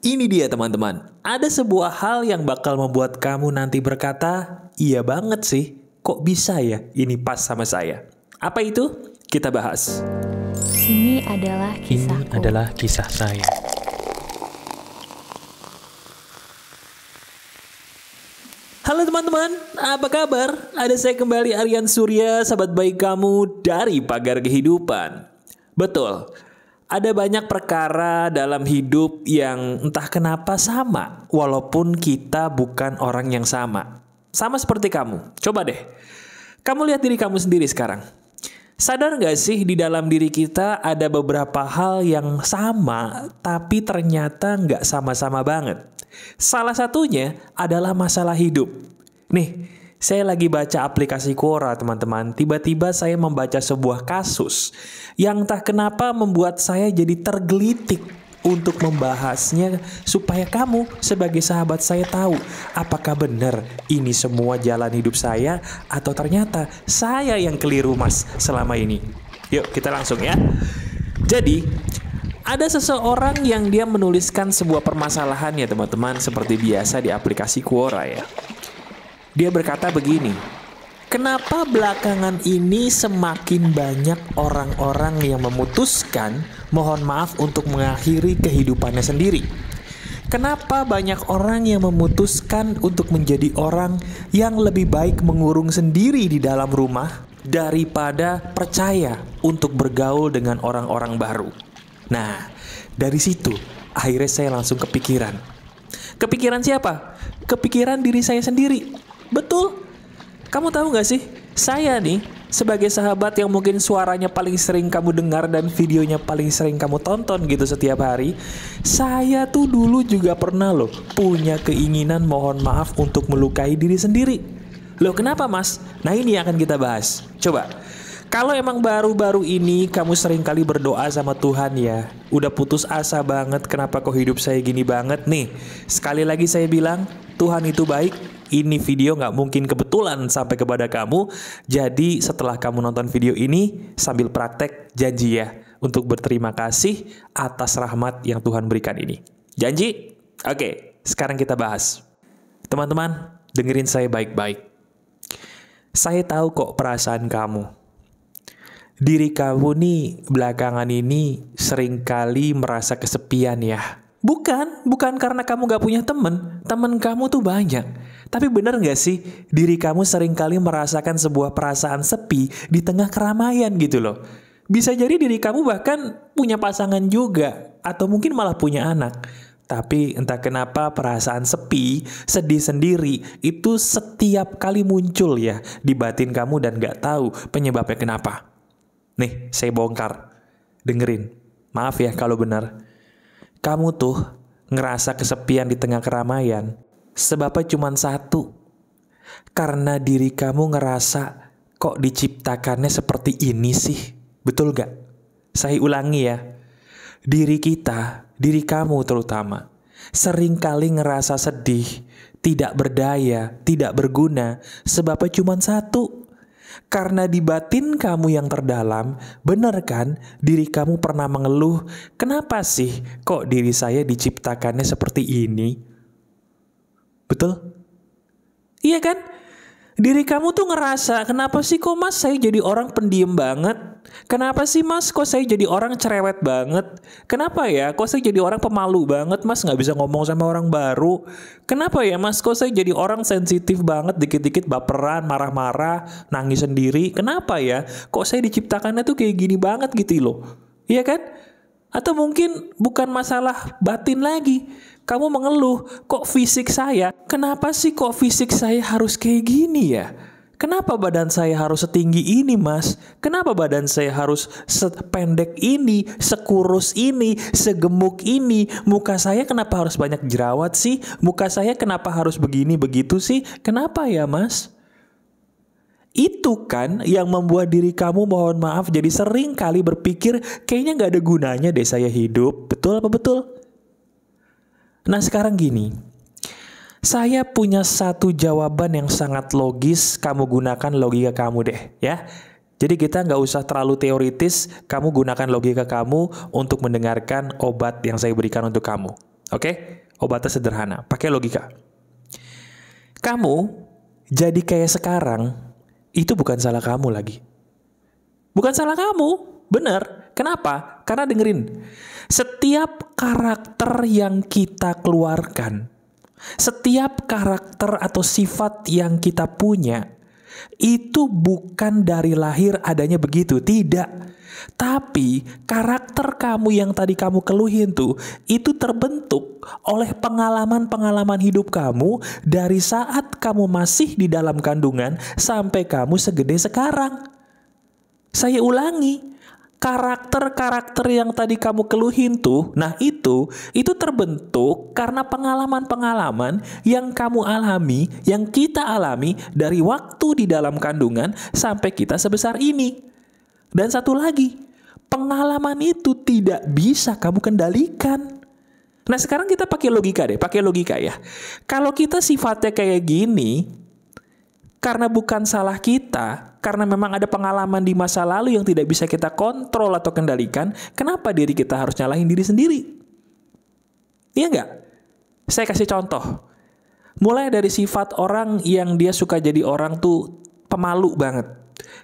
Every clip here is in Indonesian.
Ini dia teman-teman, ada sebuah hal yang bakal membuat kamu nanti berkata, iya banget sih, kok bisa ya ini pas sama saya. Apa itu? Kita bahas. Ini adalah kisahku. Ini adalah kisah saya. Halo teman-teman, apa kabar? Ada saya kembali Aryan Surya, sahabat baik kamu dari Pagar Kehidupan. Betul, ada banyak perkara dalam hidup yang entah kenapa sama, walaupun kita bukan orang yang sama. Sama seperti kamu. Coba deh, kamu lihat diri kamu sendiri sekarang. Sadar gak sih di dalam diri kita ada beberapa hal yang sama, tapi ternyata nggak sama-sama banget. Salah satunya adalah masalah hidup. Nih, saya lagi baca aplikasi Quora, teman-teman. Tiba-tiba saya membaca sebuah kasus yang tak kenapa membuat saya jadi tergelitik untuk membahasnya supaya kamu sebagai sahabat saya tahu apakah benar ini semua jalan hidup saya atau ternyata saya yang keliru mas selama ini. Yuk kita langsung ya. Jadi ada seseorang yang dia menuliskan sebuah permasalahan ya teman-teman seperti biasa di aplikasi Quora ya. Dia berkata begini, Kenapa belakangan ini semakin banyak orang-orang yang memutuskan mohon maaf untuk mengakhiri kehidupannya sendiri? Kenapa banyak orang yang memutuskan untuk menjadi orang yang lebih baik mengurung sendiri di dalam rumah daripada percaya untuk bergaul dengan orang-orang baru? Nah, dari situ akhirnya saya langsung kepikiran. Kepikiran siapa? Kepikiran diri saya sendiri Betul. Kamu tahu nggak sih, saya nih sebagai sahabat yang mungkin suaranya paling sering kamu dengar dan videonya paling sering kamu tonton gitu setiap hari, saya tuh dulu juga pernah loh punya keinginan mohon maaf untuk melukai diri sendiri. Loh kenapa mas? Nah ini yang akan kita bahas. Coba, kalau emang baru-baru ini kamu sering kali berdoa sama Tuhan ya, udah putus asa banget kenapa kok hidup saya gini banget nih. Sekali lagi saya bilang, Tuhan itu baik, ini video nggak mungkin kebetulan sampai kepada kamu. Jadi setelah kamu nonton video ini, sambil praktek janji ya untuk berterima kasih atas rahmat yang Tuhan berikan ini. Janji? Oke, sekarang kita bahas. Teman-teman, dengerin saya baik-baik. Saya tahu kok perasaan kamu. Diri kamu nih belakangan ini seringkali merasa kesepian ya. Bukan, bukan karena kamu gak punya temen. Temen kamu tuh banyak. Tapi bener gak sih diri kamu seringkali merasakan sebuah perasaan sepi di tengah keramaian gitu loh? Bisa jadi diri kamu bahkan punya pasangan juga atau mungkin malah punya anak. Tapi entah kenapa perasaan sepi, sedih sendiri itu setiap kali muncul ya di batin kamu dan gak tahu penyebabnya kenapa. Nih, saya bongkar. Dengerin. Maaf ya kalau benar. Kamu tuh ngerasa kesepian di tengah keramaian Sebabnya cuma satu. Karena diri kamu ngerasa kok diciptakannya seperti ini sih. Betul gak? Saya ulangi ya. Diri kita, diri kamu terutama, seringkali ngerasa sedih, tidak berdaya, tidak berguna, sebabnya cuma satu. Karena di batin kamu yang terdalam, benar kan diri kamu pernah mengeluh, kenapa sih kok diri saya diciptakannya seperti ini? Betul? Iya kan? Diri kamu tuh ngerasa, kenapa sih kok mas saya jadi orang pendiam banget? Kenapa sih mas kok saya jadi orang cerewet banget? Kenapa ya kok saya jadi orang pemalu banget mas nggak bisa ngomong sama orang baru? Kenapa ya mas kok saya jadi orang sensitif banget dikit-dikit baperan, marah-marah, nangis sendiri? Kenapa ya kok saya diciptakannya tuh kayak gini banget gitu loh? Iya kan? Atau mungkin bukan masalah batin lagi. Kamu mengeluh, kok fisik saya? Kenapa sih kok fisik saya harus kayak gini ya? Kenapa badan saya harus setinggi ini, Mas? Kenapa badan saya harus sependek ini, sekurus ini, segemuk ini? Muka saya kenapa harus banyak jerawat sih? Muka saya kenapa harus begini begitu sih? Kenapa ya, Mas? Itu kan yang membuat diri kamu mohon maaf jadi sering kali berpikir kayaknya nggak ada gunanya deh saya hidup. Betul apa betul? Nah sekarang gini, saya punya satu jawaban yang sangat logis kamu gunakan logika kamu deh ya. Jadi kita nggak usah terlalu teoritis, kamu gunakan logika kamu untuk mendengarkan obat yang saya berikan untuk kamu. Oke? Obatnya sederhana, pakai logika. Kamu jadi kayak sekarang itu bukan salah kamu lagi. Bukan salah kamu, benar. Kenapa? Karena dengerin, setiap karakter yang kita keluarkan, setiap karakter atau sifat yang kita punya, itu bukan dari lahir adanya begitu, tidak. Tapi karakter kamu yang tadi kamu keluhin tuh itu terbentuk oleh pengalaman-pengalaman hidup kamu dari saat kamu masih di dalam kandungan sampai kamu segede sekarang. Saya ulangi, karakter-karakter yang tadi kamu keluhin tuh, nah itu, itu terbentuk karena pengalaman-pengalaman yang kamu alami, yang kita alami dari waktu di dalam kandungan sampai kita sebesar ini. Dan satu lagi, pengalaman itu tidak bisa kamu kendalikan. Nah sekarang kita pakai logika deh, pakai logika ya. Kalau kita sifatnya kayak gini, karena bukan salah kita, karena memang ada pengalaman di masa lalu yang tidak bisa kita kontrol atau kendalikan, kenapa diri kita harus nyalahin diri sendiri? Iya nggak? Saya kasih contoh. Mulai dari sifat orang yang dia suka jadi orang tuh pemalu banget.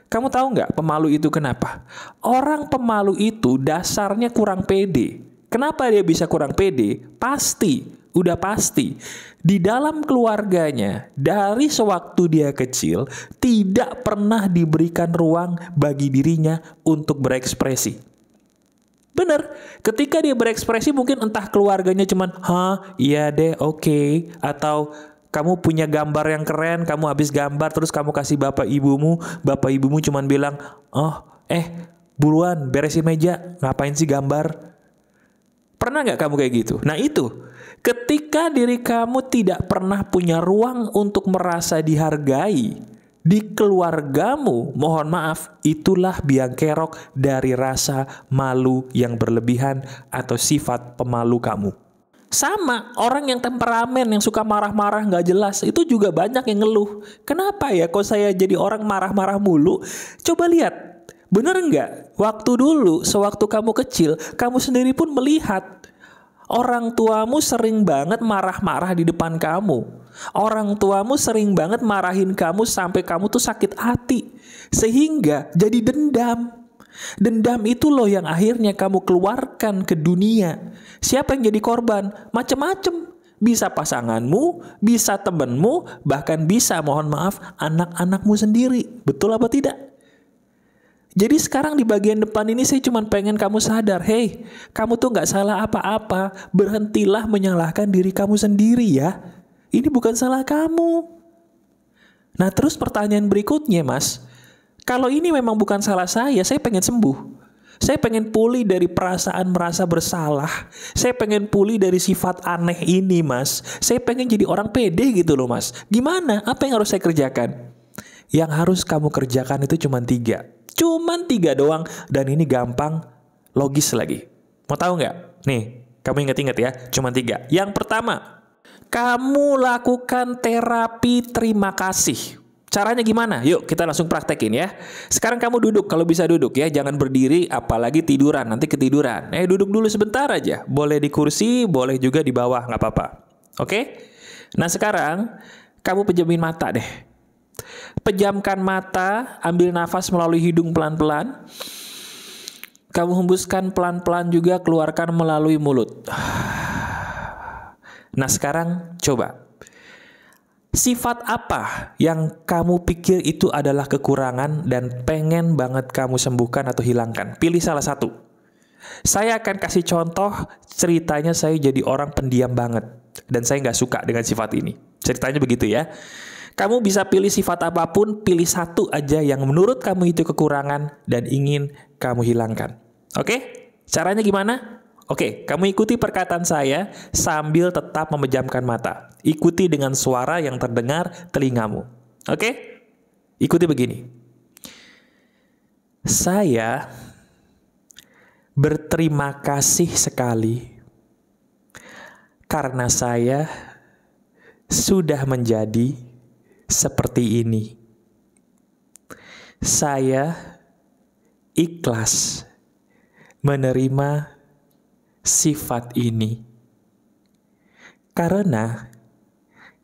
Kamu tahu nggak pemalu itu kenapa? Orang pemalu itu dasarnya kurang pede. Kenapa dia bisa kurang pede? Pasti, udah pasti. Di dalam keluarganya, dari sewaktu dia kecil, tidak pernah diberikan ruang bagi dirinya untuk berekspresi. Bener, ketika dia berekspresi mungkin entah keluarganya cuman, ha, iya deh, oke, okay. atau kamu punya gambar yang keren, kamu habis gambar terus kamu kasih bapak ibumu, bapak ibumu cuman bilang, "Oh, eh, buruan beresin meja, ngapain sih gambar?" Pernah nggak kamu kayak gitu? Nah itu, ketika diri kamu tidak pernah punya ruang untuk merasa dihargai di keluargamu, mohon maaf, itulah biang kerok dari rasa malu yang berlebihan atau sifat pemalu kamu sama orang yang temperamen yang suka marah-marah nggak jelas itu juga banyak yang ngeluh kenapa ya kok saya jadi orang marah-marah mulu coba lihat bener nggak waktu dulu sewaktu kamu kecil kamu sendiri pun melihat Orang tuamu sering banget marah-marah di depan kamu. Orang tuamu sering banget marahin kamu sampai kamu tuh sakit hati. Sehingga jadi dendam. Dendam itu loh yang akhirnya kamu keluarkan ke dunia. Siapa yang jadi korban? Macem-macem. Bisa pasanganmu, bisa temenmu, bahkan bisa mohon maaf anak-anakmu sendiri. Betul apa tidak? Jadi sekarang di bagian depan ini saya cuma pengen kamu sadar, Hei, kamu tuh nggak salah apa-apa, berhentilah menyalahkan diri kamu sendiri ya. Ini bukan salah kamu. Nah terus pertanyaan berikutnya mas, kalau ini memang bukan salah saya, saya pengen sembuh. Saya pengen pulih dari perasaan merasa bersalah. Saya pengen pulih dari sifat aneh ini, Mas. Saya pengen jadi orang pede gitu loh, Mas. Gimana? Apa yang harus saya kerjakan? Yang harus kamu kerjakan itu cuma tiga. cuma tiga doang. Dan ini gampang, logis lagi. Mau tahu nggak? Nih, kamu ingat-ingat ya. Cuma tiga. Yang pertama, kamu lakukan terapi terima kasih. Caranya gimana? Yuk kita langsung praktekin ya. Sekarang kamu duduk kalau bisa duduk ya, jangan berdiri apalagi tiduran, nanti ketiduran. Eh duduk dulu sebentar aja. Boleh di kursi, boleh juga di bawah, nggak apa-apa. Oke? Nah, sekarang kamu pejamin mata deh. Pejamkan mata, ambil nafas melalui hidung pelan-pelan. Kamu hembuskan pelan-pelan juga keluarkan melalui mulut. Nah, sekarang coba Sifat apa yang kamu pikir itu adalah kekurangan dan pengen banget kamu sembuhkan atau hilangkan? Pilih salah satu. Saya akan kasih contoh ceritanya saya jadi orang pendiam banget. Dan saya nggak suka dengan sifat ini. Ceritanya begitu ya. Kamu bisa pilih sifat apapun, pilih satu aja yang menurut kamu itu kekurangan dan ingin kamu hilangkan. Oke? Caranya gimana? Oke, kamu ikuti perkataan saya sambil tetap memejamkan mata. Ikuti dengan suara yang terdengar telingamu. Oke? Ikuti begini. Saya berterima kasih sekali karena saya sudah menjadi seperti ini. Saya ikhlas menerima sifat ini, karena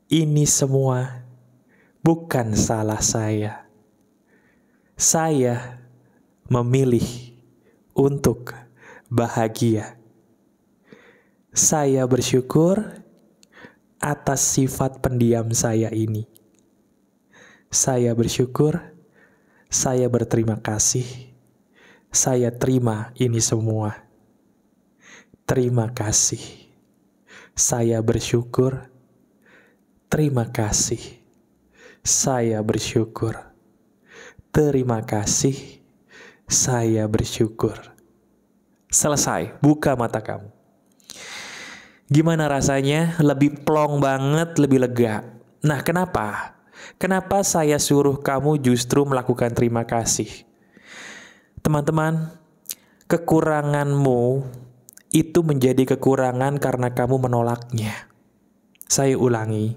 ini semua bukan salah saya. Saya memilih untuk bahagia. Saya bersyukur atas sifat pendiam saya ini. Saya bersyukur, saya berterima kasih, saya terima ini semua. Terima kasih. Saya bersyukur. Terima kasih. Saya bersyukur. Terima kasih. Saya bersyukur. Selesai, buka mata kamu. Gimana rasanya? Lebih plong banget, lebih lega. Nah, kenapa? Kenapa saya suruh kamu justru melakukan terima kasih? Teman-teman, kekuranganmu itu menjadi kekurangan karena kamu menolaknya. Saya ulangi,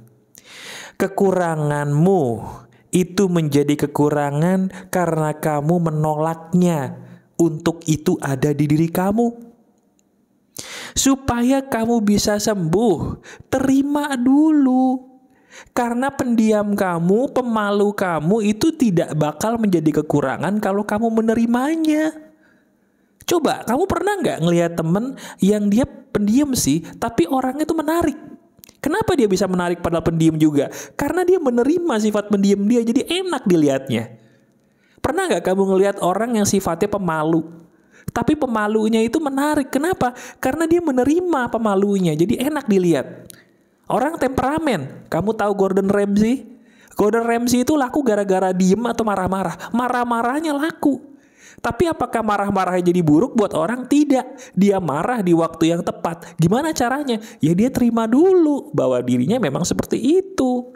kekuranganmu itu menjadi kekurangan karena kamu menolaknya. Untuk itu ada di diri kamu. Supaya kamu bisa sembuh, terima dulu. Karena pendiam kamu, pemalu kamu itu tidak bakal menjadi kekurangan kalau kamu menerimanya. Coba kamu pernah nggak ngelihat temen yang dia pendiam sih, tapi orangnya itu menarik. Kenapa dia bisa menarik padahal pendiam juga? Karena dia menerima sifat pendiam dia, jadi enak dilihatnya. Pernah nggak kamu ngelihat orang yang sifatnya pemalu? Tapi pemalunya itu menarik. Kenapa? Karena dia menerima pemalunya, jadi enak dilihat. Orang temperamen. Kamu tahu Gordon Ramsay? Gordon Ramsay itu laku gara-gara diem atau marah-marah. Marah-marahnya laku. Tapi apakah marah-marahnya jadi buruk buat orang? Tidak. Dia marah di waktu yang tepat. Gimana caranya? Ya dia terima dulu bahwa dirinya memang seperti itu.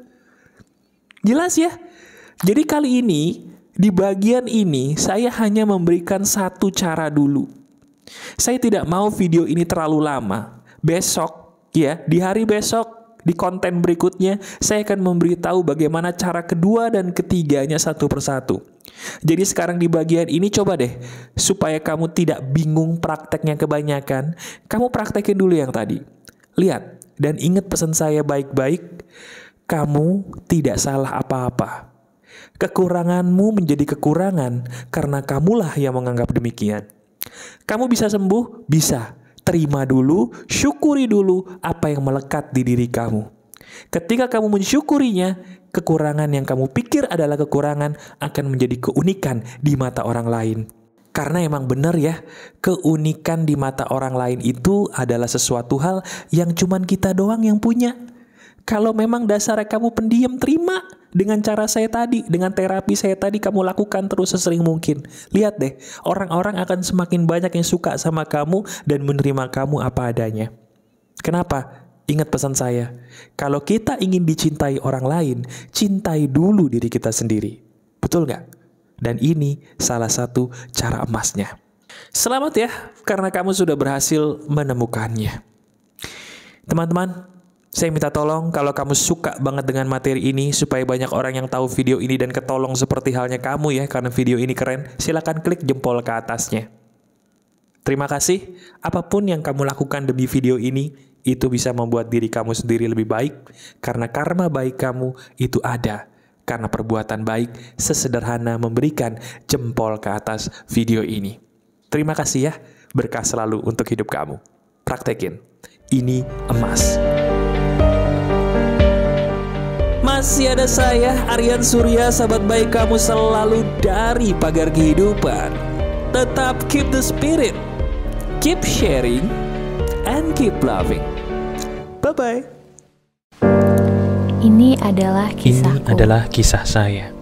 Jelas ya? Jadi kali ini, di bagian ini, saya hanya memberikan satu cara dulu. Saya tidak mau video ini terlalu lama. Besok, ya, di hari besok, di konten berikutnya, saya akan memberitahu bagaimana cara kedua dan ketiganya satu persatu. Jadi sekarang di bagian ini coba deh, supaya kamu tidak bingung prakteknya kebanyakan, kamu praktekin dulu yang tadi. Lihat, dan ingat pesan saya baik-baik, kamu tidak salah apa-apa. Kekuranganmu menjadi kekurangan karena kamulah yang menganggap demikian. Kamu bisa sembuh? Bisa terima dulu, syukuri dulu apa yang melekat di diri kamu. Ketika kamu mensyukurinya, kekurangan yang kamu pikir adalah kekurangan akan menjadi keunikan di mata orang lain. Karena emang benar ya, keunikan di mata orang lain itu adalah sesuatu hal yang cuman kita doang yang punya. Kalau memang dasarnya kamu pendiam, terima dengan cara saya tadi, dengan terapi saya tadi kamu lakukan terus sesering mungkin. Lihat deh, orang-orang akan semakin banyak yang suka sama kamu dan menerima kamu apa adanya. Kenapa? Ingat pesan saya, kalau kita ingin dicintai orang lain, cintai dulu diri kita sendiri. Betul nggak? Dan ini salah satu cara emasnya. Selamat ya, karena kamu sudah berhasil menemukannya. Teman-teman, saya minta tolong kalau kamu suka banget dengan materi ini supaya banyak orang yang tahu video ini dan ketolong seperti halnya kamu ya karena video ini keren, silahkan klik jempol ke atasnya. Terima kasih, apapun yang kamu lakukan demi video ini, itu bisa membuat diri kamu sendiri lebih baik, karena karma baik kamu itu ada. Karena perbuatan baik sesederhana memberikan jempol ke atas video ini. Terima kasih ya, berkah selalu untuk hidup kamu. Praktekin, ini emas. Masih ada saya, Aryan Surya, sahabat baik kamu selalu dari pagar kehidupan. Tetap keep the spirit, keep sharing, and keep loving. Bye-bye. Ini adalah kisahku. Ini adalah kisah saya.